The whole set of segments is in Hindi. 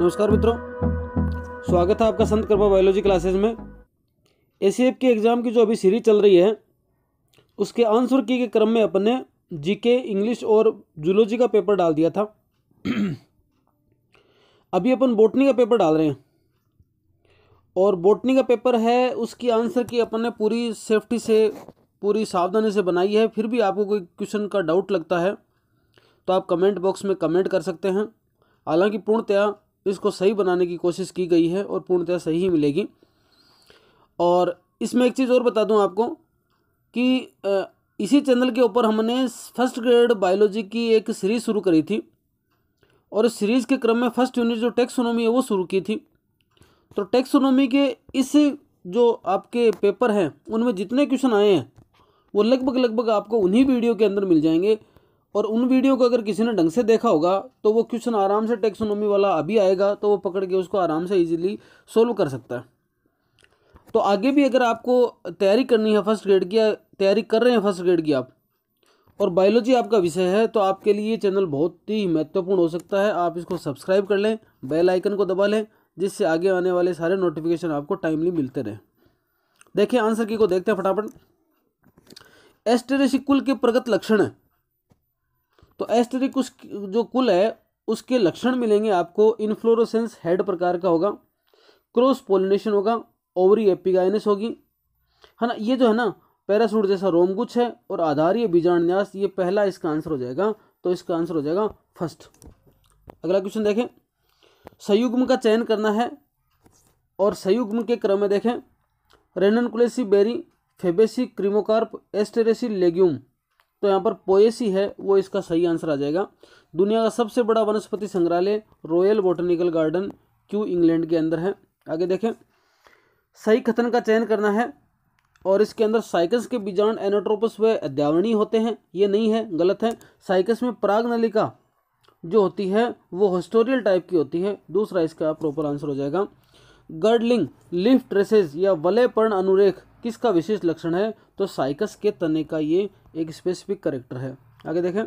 नमस्कार मित्रों स्वागत है आपका संत कृपा बायोलॉजी क्लासेस में ए के एग्ज़ाम की जो अभी सीरीज चल रही है उसके आंसर की के क्रम में अपन ने जीके इंग्लिश और जूलॉजी का पेपर डाल दिया था अभी अपन बोटनी का पेपर डाल रहे हैं और बोटनी का पेपर है उसकी आंसर की अपन ने पूरी सेफ्टी से पूरी सावधानी से बनाई है फिर भी आपको कोई क्वेश्चन का डाउट लगता है तो आप कमेंट बॉक्स में कमेंट कर सकते हैं हालांकि पूर्णतया इसको सही बनाने की कोशिश की गई है और पूर्णतः सही ही मिलेगी और इसमें एक चीज़ और बता दूं आपको कि इसी चैनल के ऊपर हमने फर्स्ट ग्रेड बायोलॉजी की एक सीरीज़ शुरू करी थी और इस सीरीज़ के क्रम में फर्स्ट यूनिट जो टेक्सोनोमी है वो शुरू की थी तो टेक्सोनोमी के इस जो आपके पेपर हैं उनमें जितने क्वेश्चन आए हैं वो लगभग लगभग आपको उन्हीं वीडियो के अंदर मिल जाएंगे और उन वीडियो को अगर किसी ने ढंग से देखा होगा तो वो क्वेश्चन आराम से टेक्सोनोमी वाला अभी आएगा तो वो पकड़ के उसको आराम से इजीली सोल्व कर सकता है तो आगे भी अगर आपको तैयारी करनी है फर्स्ट ग्रेड की तैयारी कर रहे हैं फर्स्ट ग्रेड की आप और बायोलॉजी आपका विषय है तो आपके लिए ये चैनल बहुत ही महत्वपूर्ण हो सकता है आप इसको सब्सक्राइब कर लें बेल आइकन को दबा लें जिससे आगे आने वाले सारे नोटिफिकेशन आपको टाइमली मिलते रहे देखिए आंसर की को देखते हैं फटाफट एस्टेरेसिकुल के प्रगत लक्षण हैं तो एस्टेरिक कुछ जो कुल है उसके लक्षण मिलेंगे आपको इन्फ्लोरोसेंस हेड प्रकार का होगा क्रॉस पोलिनेशन होगा ओवरी एपिगाइनस होगी है ना ये जो है ना पैरासूट जैसा रोमगुच्छ है और आधारीय बीजाणन्यास ये पहला इसका आंसर हो जाएगा तो इसका आंसर हो जाएगा फर्स्ट अगला क्वेश्चन देखें संयुग्म का चयन करना है और संयुग्म के क्रम में देखें Ranunculaceae berry Fabaceae cremocarp Asteraceae legume तो यहाँ पर पोएसी है वो इसका सही आंसर आ जाएगा दुनिया का सबसे बड़ा वनस्पति संग्रहालय Royal Botanical Garden Kew England के अंदर है आगे देखें सही कथन का चयन करना है और इसके अंदर साइकस के बीजाण एनोट्रोपस व अध्यावरणीय होते हैं ये नहीं है गलत है साइकस में प्राग नलिका जो होती है वो हिस्टोरियल टाइप की होती है दूसरा इसका प्रॉपर आंसर हो जाएगा गर्डलिंग लिफ्ट ट्रेसेस या वलयपर्ण अनुरेख किसका विशेष लक्षण है तो साइकस के तने का ये एक स्पेसिफिक करेक्टर है आगे देखें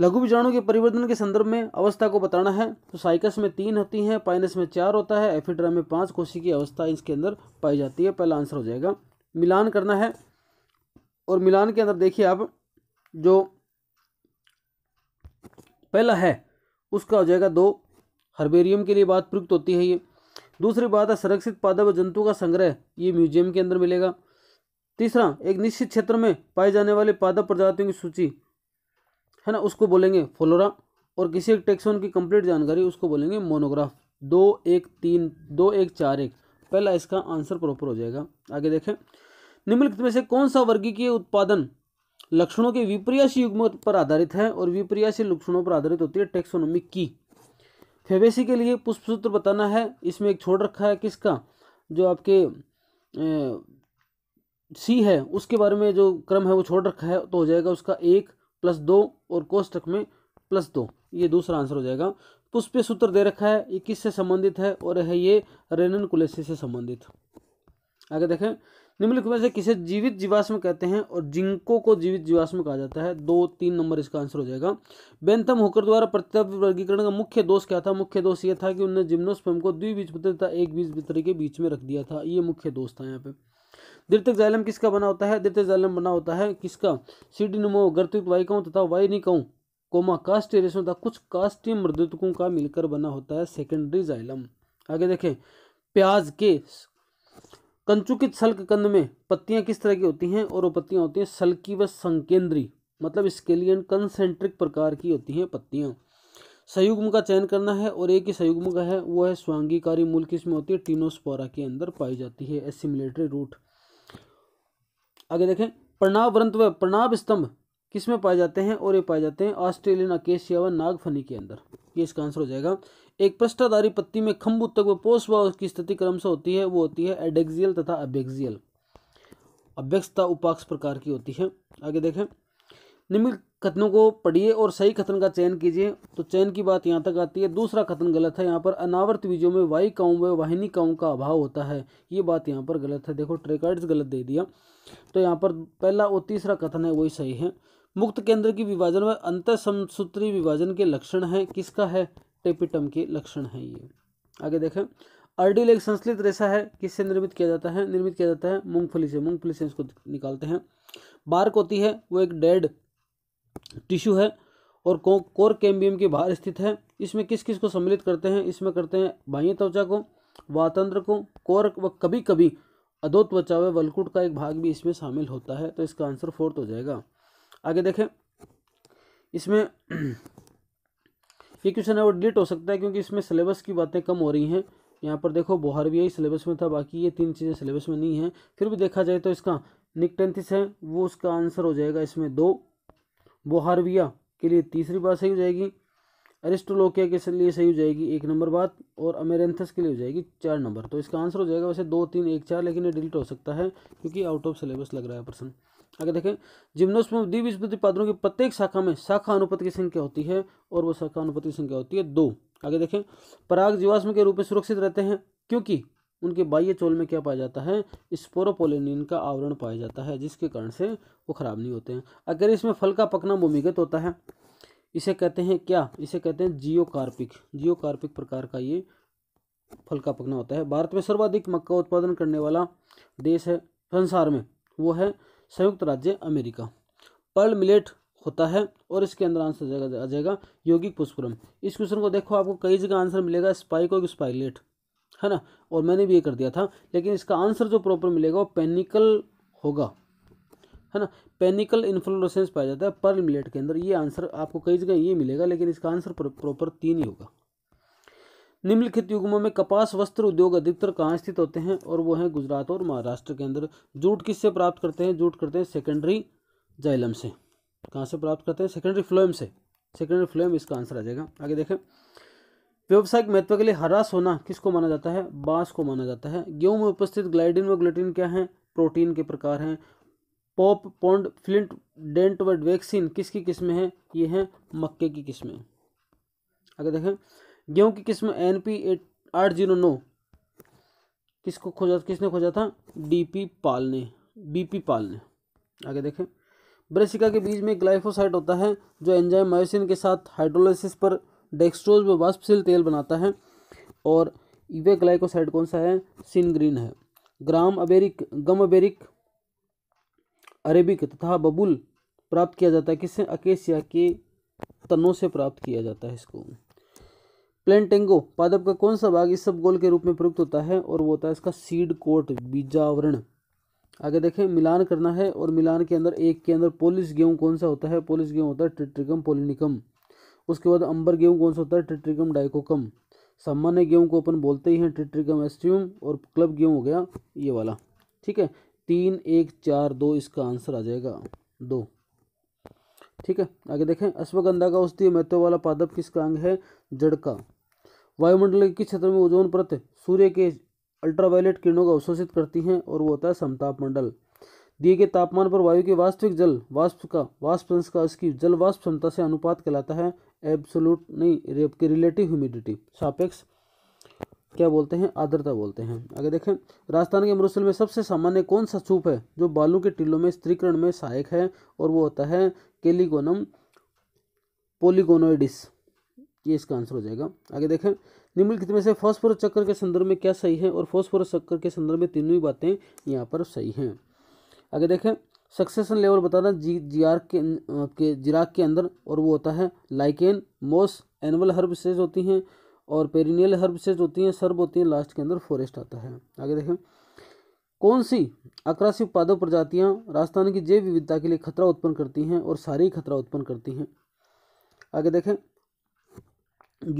लघु बीजाणु के परिवर्तन के संदर्भ में अवस्था को बताना है तो साइकस में तीन होती हैं पाइनस में चार होता है एफिड्रा में पाँच कोशी की अवस्था इसके अंदर पाई जाती है पहला आंसर हो जाएगा मिलान करना है और मिलान के अंदर देखिए आप जो पहला है उसका हो जाएगा दो हर्बेरियम के लिए बात प्रयुक्त होती है ये दूसरी बात है संरक्षित पादप जंतु का संग्रह ये म्यूजियम के अंदर मिलेगा तीसरा एक निश्चित क्षेत्र में पाए जाने वाले पादप प्रजातियों की सूची है ना उसको बोलेंगे फ्लोरा और किसी एक टेक्सोन की कंप्लीट जानकारी उसको बोलेंगे मोनोग्राफ दो एक तीन दो एक चार एक पहला इसका आंसर प्रॉपर हो जाएगा आगे देखें निम्नलिखित में से कौन सा वर्गीय उत्पादन लक्षणों के विप्रियाशी युग्म पर आधारित है और विप्रियाशी लक्षणों पर आधारित होती है टेक्सोनोमिक की फेबेसी के लिए पुष्प सूत्र बताना है इसमें एक छोड़ रखा है किसका जो आपके सी है उसके बारे में जो क्रम है वो छोड़ रखा है तो हो जाएगा उसका एक प्लस दो और कोष्टक में प्लस दो ये दूसरा आंसर हो जाएगा तो पुष्प सूत्र दे रखा है ये किससे संबंधित है और है ये रेनन कुलेश से संबंधित आगे देखें निम्नलिखित में से किसे जीवित जीवाश्म कहते हैं और जिंको को जीवित जीवाश्म कहा जाता है दो तीन नंबर इसका आंसर हो जाएगा बेंथम होकर द्वारा प्रत्यव्य वर्गीकरण का मुख्य दोष क्या था मुख्य दोष यह था कि उन्होंने जिम्नोस्पेम को द्विबीजपत्र तथा एक बीजपत्र के बीच में रख दिया था ये मुख्य दोष था यहाँ पे जैलम किसका बना होता है जैलम बना होता है किसका सीडीनुमो गर्तुक वायिकाओं तथा वायनिकाओं कोमा कास्ट रेशों तथा कुछ कास्टीय मृदुतकों का मिलकर बना होता है सेकेंडरी जैलम आगे देखें प्याज के कंचुकित सल्क कंद में पत्तियां किस तरह की होती हैं और वो पत्तियां होती हैं सल्की व संकेंद्री मतलब स्केलियन कंसेंट्रिक प्रकार की होती हैं पत्तियां संयुग्म का चयन करना है और एक ही संयुग्म का है वो है स्वांगीकारी मूल किसमें होती है टीनोस्पोरा के अंदर पाई जाती है एसिमिलेटरी रूट आगे देखें व्रंथ व प्रणाव स्तंभ किस में पाए जाते हैं और ये पाए जाते हैं ऑस्ट्रेलियन अकेशिया व नागफनी के अंदर ये इसका आंसर हो जाएगा एक पृष्ठाधारी पत्ती में खम्बू तक व पोष व उसकी स्थिति क्रम से होती है वो होती है एडेक्जियल तथा अबेक्सियल अभ्यक्षता उपाक्ष प्रकार की होती है आगे देखें निम्न कथनों को पढ़िए और सही कथन का चयन कीजिए तो चयन की बात यहाँ तक आती है दूसरा कथन गलत है यहाँ पर अनावर्त बीजों में वाई काउं व वाहिनी काउं का अभाव होता है ये बात यहाँ पर गलत है देखो ट्रेकार्ड्स गलत दे दिया तो यहाँ पर पहला और तीसरा कथन है वही सही है मुक्त केंद्र की विभाजन व अंत समसूत्री विभाजन के लक्षण है किसका है टेपिटम के लक्षण है ये आगे देखें अर्डिल एक संस्लित रेशा है किससे निर्मित किया जाता है निर्मित किया जाता है मूंगफली से मूंगफली से इसको निकालते हैं बार्क होती है वो एक डेड टिश्यू है और कोर कैम्बियम के बाहर स्थित है इसमें किस किस को सम्मिलित करते हैं इसमें करते हैं बाह्य त्वचा को वातंत्र को कोर व कभी कभी अधो त्वचा व वलकुट का एक भाग भी इसमें शामिल होता है तो इसका आंसर फोर्थ हो जाएगा आगे देखें इसमें ये क्वेश्चन है वो डिलीट हो सकता है क्योंकि इसमें सिलेबस की बातें कम हो रही हैं यहाँ पर देखो बोहर भी यही सिलेबस में था बाकी ये तीन चीज़ें सिलेबस में नहीं हैं फिर भी देखा जाए तो इसका निकटेंथिस है वो उसका आंसर हो जाएगा इसमें दो बोहारविया के लिए तीसरी बात सही हो जाएगी एरिस्टोलोकिया के लिए सही हो जाएगी एक नंबर बात और अमेरेंथस के लिए हो जाएगी चार नंबर तो इसका आंसर हो जाएगा वैसे दो तीन एक चार लेकिन ये डिलीट हो सकता है क्योंकि आउट ऑफ सिलेबस लग रहा है प्रश्न आगे देखें में द्विबीजपति पात्रों की प्रत्येक शाखा में शाखा अनुपत की संख्या होती है और वो शाखा अनुपत की संख्या होती है दो आगे देखें पराग जीवाश्म के रूप में सुरक्षित रहते हैं क्योंकि उनके बाह्य चोल में क्या पाया जाता है स्पोरोपोलिनिन का आवरण पाया जाता है जिसके कारण से वो खराब नहीं होते हैं अगर इसमें फल का पकना भूमिगत होता है इसे कहते हैं क्या इसे कहते हैं जियोकार्पिक जियोकार्पिक प्रकार का ये फल का पकना होता है भारत में सर्वाधिक मक्का उत्पादन करने वाला देश है संसार में वो है संयुक्त राज्य अमेरिका पर्ल मिलेट होता है और इसके अंदर आंसर आ जाएगा यौगिक पुष्पुरम इस क्वेश्चन को देखो आपको कई जगह आंसर मिलेगा स्पाइक और स्पाइलेट है ना और मैंने भी ये कर दिया था लेकिन इसका आंसर जो प्रॉपर मिलेगा वो पेनिकल होगा है ना पेनिकल इन्फ्लोरेसेंस पाया जाता है पर्ल मिलेट के अंदर ये आंसर आपको कई जगह ये मिलेगा लेकिन इसका आंसर प्रॉपर तीन ही होगा निम्नलिखित युगमों में कपास वस्त्र उद्योग अधिकतर कहाँ स्थित होते हैं और वो हैं गुजरात और महाराष्ट्र के अंदर जूट किससे प्राप्त करते हैं जूट करते हैं सेकेंडरी जाइलम से कहाँ से प्राप्त करते हैं सेकेंडरी फ्लोएम से सेकेंडरी फ्लोएम इसका आंसर आ जाएगा आगे देखें व्यावसायिक महत्व के लिए हरा सोना किसको माना जाता है बांस को माना जाता है गेहूं में उपस्थित ग्लाइडिन व ग्लूटिन क्या है प्रोटीन के प्रकार हैं पॉप पॉन्ड फ्लिंट डेंट व वैक्सीन किसकी किस्म है ये है मक्के की किस्में आगे देखें गेहूं की किस्म एन पी एट आठ जीरो नौ किसको खोजा किसने खोजा था डीपी पाल ने बीपी पाल ने आगे देखें ब्रेसिका के बीज में ग्लाइफोसाइट होता है जो एंजाइम मायोसिन के साथ हाइड्रोलाइसिस पर डेक्सट्रोज व वाष्पशील तेल बनाता है और ईवे ग्लाइकोसाइड कौन सा है सिनग्रीन है ग्राम अबेरिक गम अबेरिक अरेबिक तथा बबुल प्राप्त किया जाता है किससे अकेशिया के तनों से प्राप्त किया जाता है इसको प्लेंटेंगो पादप का कौन सा भाग इस सब गोल के रूप में प्रयुक्त होता है और वो होता है इसका सीड कोट बीजावरण आगे देखें मिलान करना है और मिलान के अंदर एक के अंदर पोलिस गेहूँ कौन सा होता है पोलिस गेहूँ होता है ट्रिट्रिकम पोलिनिकम उसके बाद अंबर गेहूँ कौन सा होता है ट्रिट्रिकम डाइकोकम सामान्य गेहूँ को अपन बोलते ही हैं ट्रिट्रिकम एस्ट्रियम और क्लब गेहूँ हो गया ये वाला ठीक है तीन एक चार दो इसका आंसर आ जाएगा दो ठीक है आगे देखें अश्वगंधा का औषधीय महत्व वाला पादप किसका अंग है जड़ का वायुमंडल के किस क्षेत्र में ओजोन प्रत सूर्य के अल्ट्रावायलेट किरणों को अवशोषित करती हैं और वो होता है समताप मंडल दिए गए तापमान पर वायु के वास्तविक जल वाष्प का वाष्प अंश का इसकी जल वाष्प क्षमता से अनुपात कहलाता है एब्सोलूट नहीं आपकी रिलेटिव ह्यूमिडिटी सापेक्ष क्या बोलते हैं आर्द्रता बोलते हैं अगर देखें राजस्थान के मरुस्थल में सबसे सामान्य कौन सा सूप है जो बालू के टिल्लों में स्त्रीकरण में सहायक है और वो होता है केलीगोनम पोलिगोनोइडिस ये इसका आंसर हो जाएगा आगे देखें निम्नलिखित में से फॉस्फोरस चक्कर के संदर्भ में क्या सही है और फॉस्फोरस चक्कर के संदर्भ में तीनों ही बातें यहाँ पर सही हैं आगे देखें सक्सेशन लेवल बताना जी जी आर के, के जिराक के अंदर और वो होता है लाइकेन मोस एनिमल हर्बसेज होती हैं और पेरिनियल हर्बसेज होती हैं सर्ब होती हैं लास्ट के अंदर फॉरेस्ट आता है आगे देखें कौन सी आक्रासी उत्पादक प्रजातियाँ राजस्थान की जैव विविधता के लिए खतरा उत्पन्न करती हैं और सारी खतरा उत्पन्न करती हैं आगे देखें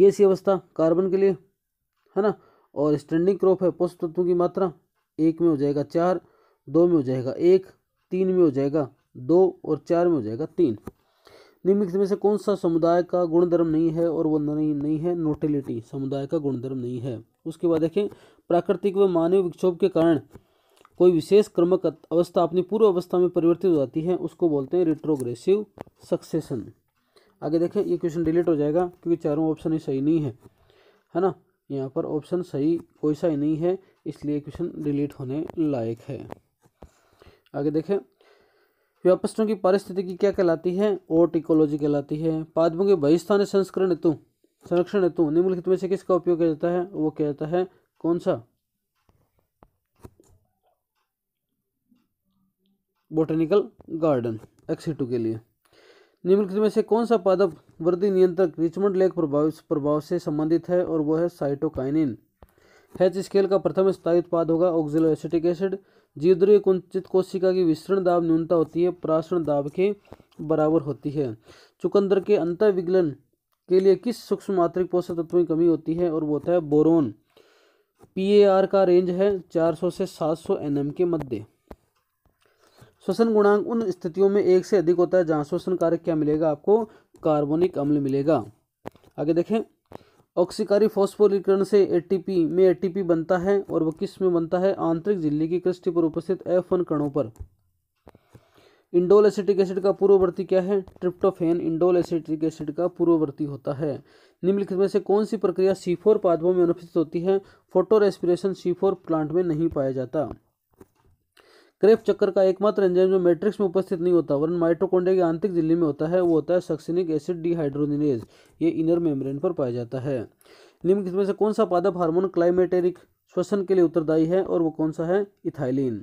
गैसी अवस्था कार्बन के लिए है ना और स्टैंडिंग क्रॉप है पोषक तत्वों की मात्रा एक में हो जाएगा चार दो में हो जाएगा एक तीन में हो जाएगा दो और चार में हो जाएगा तीन निम्नलिखित में से कौन सा समुदाय का गुणधर्म नहीं है और वो नहीं नहीं है नोटिलिटी समुदाय का गुणधर्म नहीं है उसके बाद देखें प्राकृतिक व मानव विक्षोभ के कारण कोई विशेष क्रमक अवस्था अपनी पूर्व अवस्था में परिवर्तित हो जाती है उसको बोलते हैं रिट्रोग्रेसिव सक्सेशन आगे देखें ये क्वेश्चन डिलीट हो जाएगा क्योंकि चारों ऑप्शन ही सही नहीं है है ना यहाँ पर ऑप्शन सही कोई सा ही नहीं है इसलिए क्वेश्चन डिलीट होने लायक है आगे देखें व्यापस्टों की परिस्थिति की क्या कहलाती है ओट इकोलॉजी कहलाती है पादपों के बहिस्थान संस्करण हेतु संरक्षण हेतु निम्नलिखित में से किसका उपयोग किया जाता है वो किया जाता है कौन सा बोटेनिकल गार्डन एक्सीटू e के लिए निम्नलिखित में से कौन सा पादप वृद्धि नियंत्रक रिचमंड लेक प्रभाव प्रभाव से संबंधित है और वह है साइटोकाइनिन हैच स्केल का प्रथम स्थायी उत्पाद होगा ऑक्जिलो एसिड जीवद्रव्य कुंचित कोशिका की विसरण दाब न्यूनता होती है प्राशन दाब के बराबर होती है चुकंदर के अंतर विगलन के लिए किस सूक्ष्म मात्रिक पोषक तत्वों की कमी होती है और वो होता है बोरोन पी का रेंज है 400 से 700 सौ के मध्य श्वसन गुणांक उन स्थितियों में एक से अधिक होता है जहाँ श्वसन कार्य क्या मिलेगा आपको कार्बोनिक अम्ल मिलेगा आगे देखें ऑक्सीकारी फॉस्फोलीकरण से एटीपी में एटीपी बनता है और वह किस में बनता है आंतरिक झिल्ली की कृष्टि पर उपस्थित एफ वन कणों पर इंडोल एसिटिक एसिड का पूर्ववर्ती क्या है ट्रिप्टोफेन इंडोल एसिटिक एसिड का पूर्ववर्ती होता है निम्नलिखित में से कौन सी प्रक्रिया सीफोर पादपों में अनुपस्थित होती है फोटो रेस्पिरेशन सीफोर प्लांट में नहीं पाया जाता क्रेफ चक्कर का एकमात्र एंजाइम जो मैट्रिक्स में उपस्थित नहीं होता वरन माइटोकॉन्ड्रिया की आंतरिक झिल्ली में होता है वो होता है सक्सिनिक एसिड डिहाइड्रोजिनेज ये इनर मेम्ब्रेन पर पाया जाता है निम्नलिखित में से कौन सा पादप हार्मोन क्लाइमेटेरिक श्वसन के लिए उत्तरदायी है और वो कौन सा है इथाइलिन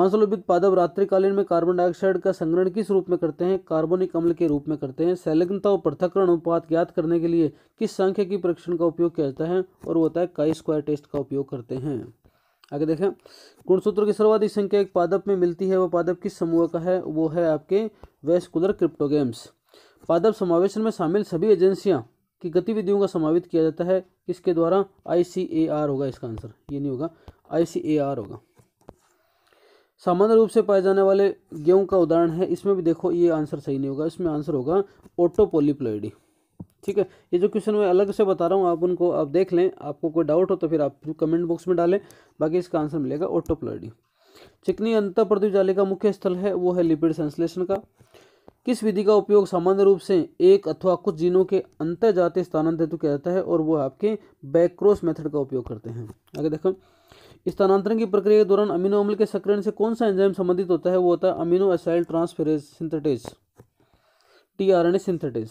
मांसलोभित पादप रात्रिकालीन में कार्बन डाइऑक्साइड का संग्रहण किस रूप में करते हैं कार्बोनिक अम्ल के रूप में करते हैं सैलग्नता और पृथकरण अनुपात ज्ञात करने के लिए किस संख्या की परीक्षण का उपयोग किया जाता है और वो होता है काई स्क्वायर टेस्ट का उपयोग करते हैं आगे देखें गुणसूत्र की सर्वाधिक संख्या एक पादप में मिलती है वह पादप किस समूह का है वो है आपके वेस्कुलर क्रिप्टोगेम्स पादप समावेशन में शामिल सभी एजेंसियाँ की गतिविधियों का समावित किया जाता है किसके द्वारा आई होगा इसका आंसर ये नहीं होगा आई होगा सामान्य रूप से पाए जाने वाले गेहूं का उदाहरण है इसमें भी देखो ये आंसर सही नहीं होगा इसमें आंसर होगा ओटोपोलिप्लोइडी ठीक है ये जो क्वेश्चन मैं अलग से बता रहा हूँ आप उनको आप देख लें आपको कोई डाउट हो तो फिर आप कमेंट बॉक्स में डालें बाकी इसका आंसर मिलेगा ओटोप्लॉडी चिकनी अंत प्रदीप का मुख्य स्थल है वो है लिपिड संश्लेषण का किस विधि का उपयोग सामान्य रूप से एक अथवा कुछ जीनों के अंत जातीय स्थानांतरित किया जाता है और वो आपके बैकक्रॉस मेथड का उपयोग करते हैं आगे देखो स्थानांतरण की प्रक्रिया के दौरान अमीनो अम्ल के सक्रियण से कौन सा एंजाइम संबंधित होता है वो होता है amino acyl transferase synthetase T R N A synthetase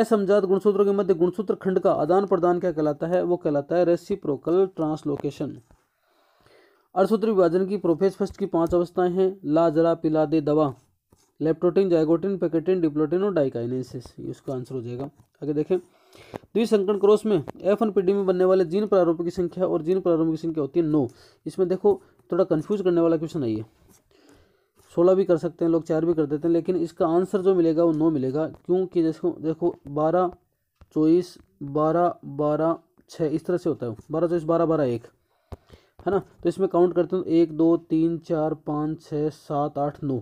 असमजात गुणसूत्रों के मध्य गुणसूत्र खंड का आदान प्रदान क्या कहलाता है वो कहलाता है रेसिप्रोकल ट्रांसलोकेशन अर्धसूत्र विभाजन की प्रोफेस फर्स्ट की पांच अवस्थाएं हैं ला जरा पिला दे दवा लेप्टोटिन जाइगोटिन पैकेटिन डिप्लोटिन और डाइकाइनेसिस इसका आंसर हो जाएगा आगे देखें द्विसंकरण क्रॉस में एफ एन पी में बनने वाले जीन प्रारूप की संख्या और जीन प्रारूप की संख्या होती है नौ इसमें देखो थोड़ा कन्फ्यूज करने वाला क्वेश्चन आई है सोलह भी कर सकते हैं लोग चार भी कर देते हैं लेकिन इसका आंसर जो मिलेगा वो नौ मिलेगा क्योंकि जैसे देखो बारह चौबीस बारह बारह छः इस तरह से होता है बारह चौबीस बारह बारह एक है ना तो इसमें काउंट करते हैं तो एक दो तीन चार पाँच छः सात आठ नौ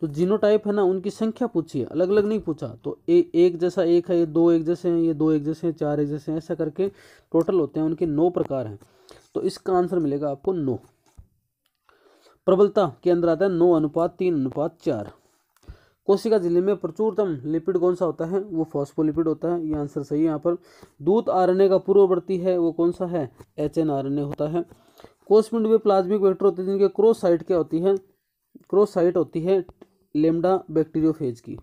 तो जिनो टाइप है ना उनकी संख्या पूछी है अलग अलग नहीं पूछा तो ए, एक जैसा एक है ये दो एक जैसे हैं ये दो एक जैसे हैं चार एक जैसे हैं ऐसा करके टोटल होते हैं उनके नौ प्रकार हैं तो इसका आंसर मिलेगा आपको नौ प्रबलता के अंदर आता है नौ अनुपात तीन अनुपात चार कोशिका झिल्ली में प्रचुरतम लिपिड कौन सा होता है वो फॉस्फोलिपिड होता है ये आंसर सही है यहाँ पर दूध आरण्य का पूर्ववर्ती है वो कौन सा है एच एन ए होता है कोसमिंड में प्लाज्मिक वेक्टर होते हैं जिनके क्रोस साइट क्या होती है क्रोस साइट होती है लेमडा बैक्टीरियोफेज की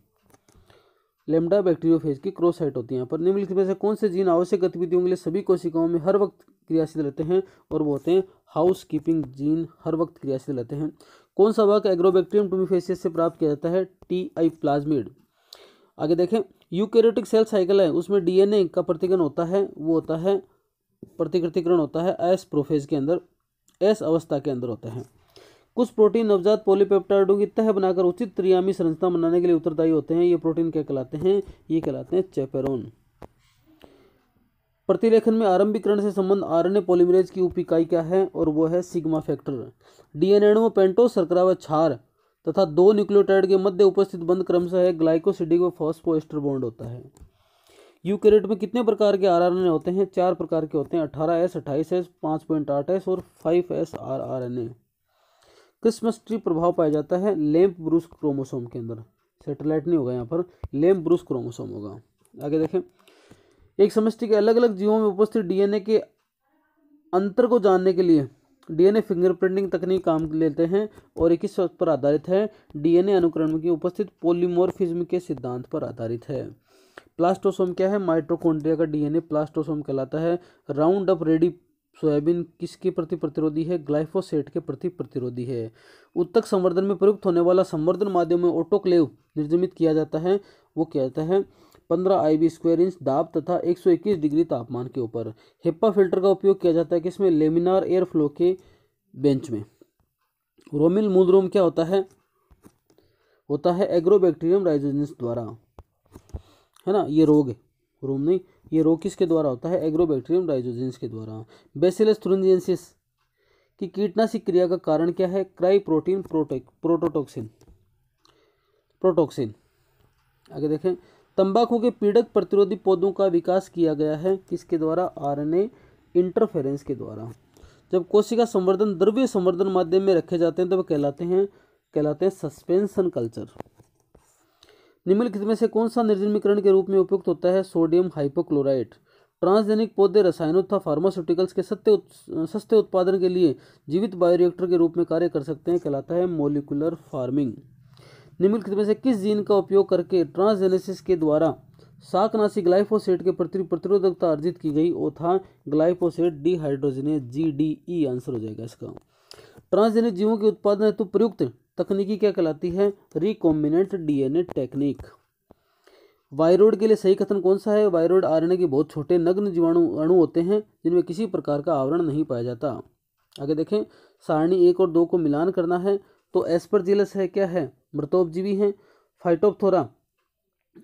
लेमडा बैक्टीरियोफेज की क्रोस साइट होती है यहाँ पर निम्नलिखित में से कौन से जीन आवश्यक गतिविधियों के लिए सभी कोशिकाओं में हर वक्त क्रियाशील रहते हैं और वो होते हैं हाउस कीपिंग जीन हर वक्त क्रियाशील रहते हैं कौन सा वर्क एग्रोबैक्टीरियम टूमिफेसियस से प्राप्त किया जाता है टी आई प्लाज्मिड आगे देखें यूकेरियोटिक सेल साइकिल है उसमें डीएनए का प्रतिकरण होता है वो होता है प्रतिकृतिकरण होता है एस प्रोफेज के अंदर एस अवस्था के अंदर होता है कुछ प्रोटीन नवजात पोलिपेप्टाइडों की तह बनाकर उचित त्रियामी संरचना बनाने के लिए उत्तरदायी होते हैं ये प्रोटीन क्या कहलाते हैं ये कहलाते हैं चेपेरोन प्रतिलेखन में आरंभिकरण से संबंध आरएनए पॉलीमरेज की उप इकाई क्या है और वो है सिग्मा फैक्टर डीएनए में पेंटो सरकरा व क्षार तथा दो न्यूक्लियोटाइड के मध्य उपस्थित बंद क्रम से है ग्लाइकोसिडिक व फॉस्पोएस्टर बॉन्ड होता है यूकेरेट में कितने प्रकार के आर होते हैं चार प्रकार के होते हैं अठारह एस अट्ठाईस एस पाँच पॉइंट आठ एस और five S R R N A Christmas tree प्रभाव पाया जाता है लेम्प ब्रूस क्रोमोसोम के अंदर सेटेलाइट नहीं होगा यहाँ पर लेम्प ब्रूस क्रोमोसोम होगा आगे देखें एक समष्टि के अलग अलग जीवों में उपस्थित डीएनए के अंतर को जानने के लिए डीएनए फिंगरप्रिंटिंग तकनीक काम लेते हैं और एक ही शब्द पर आधारित है डीएनए अनुकरण की उपस्थित पोलिमोरफिज्म के सिद्धांत पर आधारित है प्लास्टोसोम क्या है माइट्रोकोन्ड्रिया का डीएनए प्लास्टोसोम कहलाता है राउंड अप रेडी सोयाबीन किसके प्रति प्रतिरोधी है ग्लाइफोसेट के प्रति प्रतिरोधी है उत्तक संवर्धन में प्रयुक्त होने वाला संवर्धन माध्यम में ऑटोक्लेव निर्जमित किया जाता है वो क्या जाता है पंद्रह आई बी स्क्वायर इंच दाब तथा एक सौ इक्कीस डिग्री तापमान के ऊपर हिप्पा फिल्टर का उपयोग किया जाता है किसमें लेमिनार एयर फ्लो के बेंच में रोमिल मूद रोम क्या होता है होता है एग्रोबैक्टीरियम राइजोजेंस द्वारा है ना ये रोग है रोम नहीं ये रोग किसके द्वारा होता है एग्रोबैक्टीरियम राइजोजेंस के द्वारा बेसिलस थ्रुंजेंसिस की कीटनाशी क्रिया का कारण क्या है क्राई प्रोटीन प्रोटेक प्रोटोटोक्सिन प्रोटोक्सिन आगे देखें तंबाकू के पीड़क प्रतिरोधी पौधों का विकास किया गया है किसके द्वारा आर इंटरफेरेंस के द्वारा जब कोशिका संवर्धन द्रव्य संवर्धन माध्यम में रखे जाते हैं तो वह कहलाते हैं कहलाते हैं सस्पेंशन कल्चर निम्नलिखित में से कौन सा निर्जमीकरण के रूप में उपयुक्त होता है सोडियम हाइपोक्लोराइड ट्रांसजेनिक पौधे रसायनों तथा फार्मास्यूटिकल्स के सत्य सस्ते उत्पादन के लिए जीवित बायोरिएक्टर के रूप में कार्य कर सकते हैं कहलाता है मोलिकुलर फार्मिंग निम्नलिखित में से किस जीन का उपयोग करके ट्रांसजेनेसिस के द्वारा शाकनाशी ग्लाइफोसेट के प्रति प्रतिरोधकता अर्जित की गई वो था glyphosate dehydrogenase G D E e answer हो जाएगा इसका ट्रांसजेनिक जीवों के उत्पादन हेतु प्रयुक्त तकनीकी क्या कहलाती है रिकॉम्बिनेंट डीएनए टेक्निक वायरोड के लिए सही कथन कौन सा है वायरोड आरएनए के बहुत छोटे नग्न जीवाणु अणु होते हैं जिनमें किसी प्रकार का आवरण नहीं पाया जाता आगे देखें सारणी एक और दो को मिलान करना है तो एस्पर जिलस है क्या है मृतोपजीवी हैं फाइटोपथोरा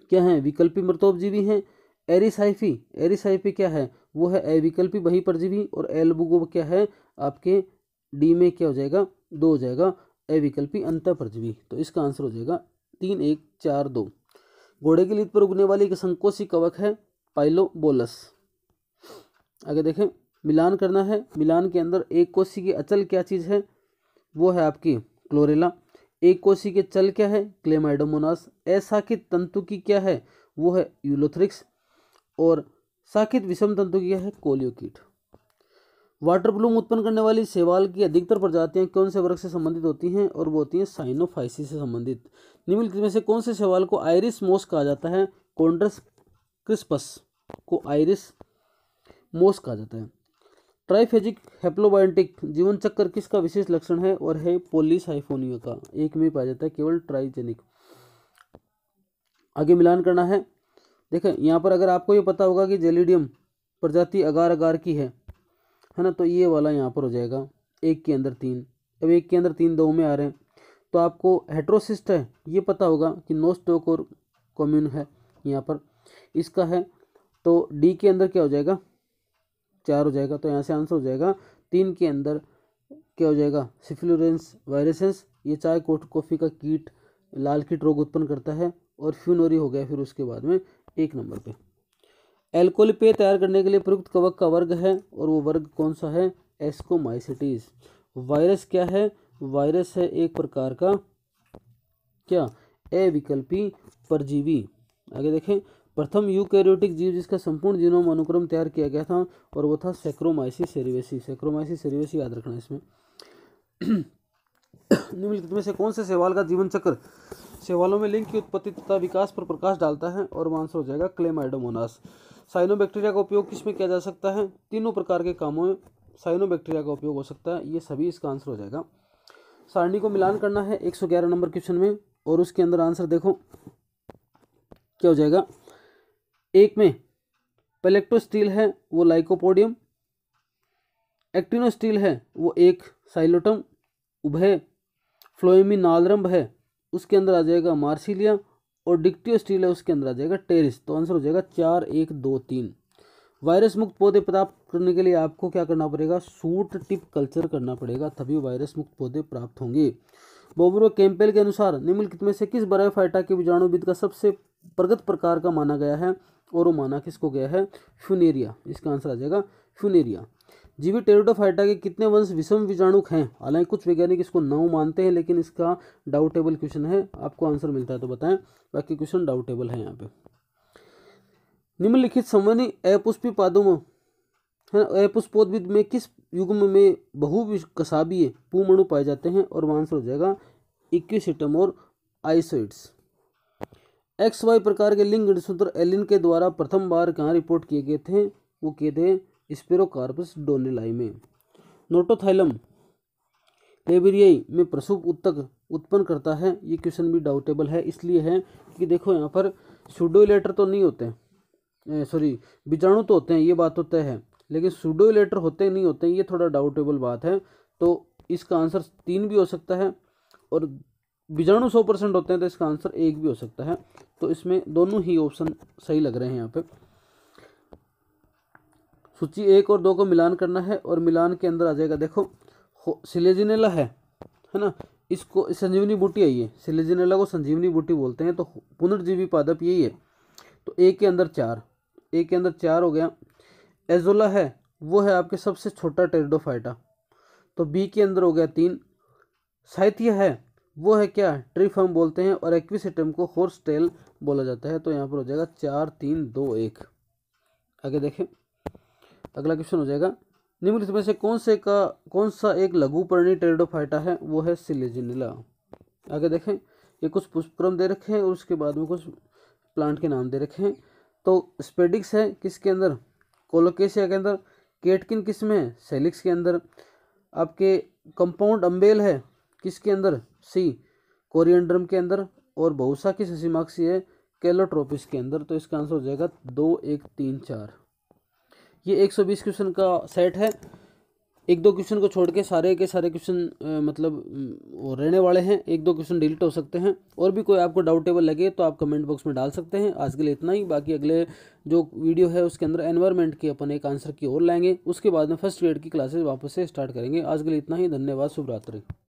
क्या है विकल्पी मृतोपजीवी हैं एरिसाइफी एरिसाइफी क्या है वो है अविकल्पी वही परजीवी और एल्बुगो क्या है आपके डी में क्या हो जाएगा दो हो जाएगा अविकल्पी अंत परजीवी तो इसका आंसर हो जाएगा तीन एक चार दो घोड़े की लीद पर उगने वाली एक संकोशी कवक है पाइलोबोलस आगे देखें मिलान करना है मिलान के अंदर एक कोशी की अचल क्या चीज़ है वो है आपकी क्लोरेला एक कोशी के चल क्या है क्लेमाइडोमोनास अशाखित तंतु की क्या है वो है यूलोथ्रिक्स और शाखित विषम तंतु की क्या है कोलियोकीट वाटर ब्लूम उत्पन्न करने वाली सेवाल की अधिकतर प्रजातियां कौन से वर्ग से संबंधित होती हैं और वो होती हैं साइनोफाइसी से संबंधित निम्नलिखित में से कौन से सेवाल को आयरिस मोस कहा जाता है कॉन्ड्रस क्रिस्पस को आयरिस मोस कहा जाता है ट्राइफेजिक हेप्लोबायोटिक जीवन चक्कर किसका विशेष लक्षण है और है पोलिस का एक में पाया जाता है केवल ट्राइजेनिक आगे मिलान करना है देखें यहाँ पर अगर आपको ये पता होगा कि जेलिडियम प्रजाति अगार अगार की है है ना तो ये वाला यहाँ पर हो जाएगा एक के अंदर तीन अब एक के अंदर तीन दो में आ रहे हैं तो आपको हेट्रोसिस्ट है ये पता होगा कि नोस्टोक और कॉम्यून है यहाँ पर इसका है तो डी के अंदर क्या हो जाएगा चार हो जाएगा तो यहाँ से आंसर हो जाएगा तीन के अंदर क्या हो जाएगा सिफिलोरेंस वायरसेस ये चाय कोट कॉफ़ी का कीट लाल कीट रोग उत्पन्न करता है और फ्यूनोरी हो गया फिर उसके बाद में एक नंबर पे एल्कोल पेय तैयार करने के लिए प्रयुक्त कवक का वर्ग है और वो वर्ग कौन सा है एस्कोमाइसिटीज वायरस क्या है वायरस है एक प्रकार का क्या अविकल्पी परजीवी आगे देखें प्रथम यूकैरियोटिक जीव जिसका संपूर्ण जीनोम अनुक्रम तैयार किया गया था और वो था सेक्रोमाइसी सेरिवेसी सेक्रोमाइसी सेरिवेसी याद रखना इसमें निम्नलिखित में से कौन से सेवाल का जीवन चक्र सेवालों में लिंग की उत्पत्ति तथा विकास पर प्रकाश डालता है और आंसर हो जाएगा क्लेमाइडोमोनास साइनोबैक्टीरिया का उपयोग किसमें किया जा सकता है तीनों प्रकार के कामों में साइनोबैक्टीरिया का उपयोग हो सकता है ये सभी इसका आंसर हो जाएगा सारणी को मिलान करना है 111 नंबर क्वेश्चन में और उसके अंदर आंसर देखो क्या हो जाएगा एक में पेलेक्टो स्टील है वो लाइकोपोडियम एक्टिनो स्टील है वो एक साइलोटम उभय फ्लोएमी नालरम्ब है उसके अंदर आ जाएगा मार्सिलिया और डिक्टियो स्टील है उसके अंदर आ जाएगा टेरिस तो आंसर हो जाएगा चार एक दो तीन वायरस मुक्त पौधे प्राप्त करने के लिए आपको क्या करना पड़ेगा सूट टिप कल्चर करना पड़ेगा तभी वायरस मुक्त पौधे प्राप्त होंगे बोबरो कैंपेल के अनुसार निम्नलिखित में से किस बरायफाइटा के बीजाणुविद का सबसे प्रगत प्रकार का माना गया है और वो माना किसको गया है फ्यूनेरिया इसका आंसर आ जाएगा फ्यूनेरिया जीवी टेरोटोफाइटा के कितने वंश विषम बीजाणुक हैं हालांकि कुछ वैज्ञानिक इसको नौ मानते हैं लेकिन इसका डाउटेबल क्वेश्चन है आपको आंसर मिलता है तो बताएं बाकी क्वेश्चन डाउटेबल है यहाँ पे निम्नलिखित संवनी एपुष्पिपादों में है अपुष्पोद्भिद में किस युग्म में कसाबीय पूमणु पाए जाते हैं और वहाँ आंसर हो जाएगा इक्विसिटम और आइसोइड्स एक्स वाई प्रकार के लिंग सूत्र एलिन के द्वारा प्रथम बार कहाँ रिपोर्ट किए गए थे वो किए थे स्पेरोकार्पस डोनेलाई में नोटोथाइलम लेबेरियाई में प्रसूप उत्तक उत्पन्न करता है ये क्वेश्चन भी डाउटेबल है इसलिए है कि देखो यहाँ पर सुडोलेटर तो नहीं होते सॉरी बीजाणु तो होते हैं ये बात तो तय है लेकिन सूडो होते नहीं होते ये थोड़ा डाउटेबल बात है तो इसका आंसर तीन भी हो सकता है और बीजाणु सौ परसेंट होते हैं तो इसका आंसर एक भी हो सकता है तो इसमें दोनों ही ऑप्शन सही लग रहे हैं यहाँ पे सूची एक और दो को मिलान करना है और मिलान के अंदर आ जाएगा देखो सिलेजिनेला है है ना इसको संजीवनी बूटी है ये सिलेजिनेला को संजीवनी बूटी बोलते हैं तो पुनर्जीवी पादप यही है तो एक के अंदर चार ए के अंदर चार हो गया एजोला है वो है आपके सबसे छोटा टेरिडोफाइटा तो बी के अंदर हो गया तीन साइथिया है वो है क्या ट्री फॉर्म बोलते हैं और एक्विसिटम को हॉर्स टेल बोला जाता है तो यहाँ पर हो जाएगा चार तीन दो एक आगे देखें अगला क्वेश्चन हो जाएगा निम्नलिखित में से कौन से का कौन सा एक प्रणी टेरिडोफाइटा है वो है सिलेजिनिला आगे देखें ये कुछ पुष्पक्रम दे रखे हैं और उसके बाद में कुछ प्लांट के नाम दे रखे हैं तो स्पेडिक्स है किसके अंदर कोलोकेशिया के अंदर केटकिन किस में है सेलिक्स के अंदर आपके कंपाउंड अम्बेल है किसके अंदर सी कोरियंड्रम के अंदर और बहुसा की ससीमाक्षी है कैलोट्रोपिस के अंदर तो इसका आंसर हो जाएगा दो एक तीन चार ये एक सौ बीस क्वेश्चन का सेट है एक दो क्वेश्चन को छोड़ के सारे के सारे क्वेश्चन मतलब रहने वाले हैं एक दो क्वेश्चन डिलीट हो सकते हैं और भी कोई आपको डाउटेबल लगे तो आप कमेंट बॉक्स में डाल सकते हैं आज के लिए इतना ही बाकी अगले जो वीडियो है उसके अंदर एनवायरमेंट की अपन एक आंसर की ओर लाएंगे उसके बाद में फर्स्ट ग्रेड की क्लासेज वापस से स्टार्ट करेंगे आज के लिए इतना ही धन्यवाद शुभरात्रि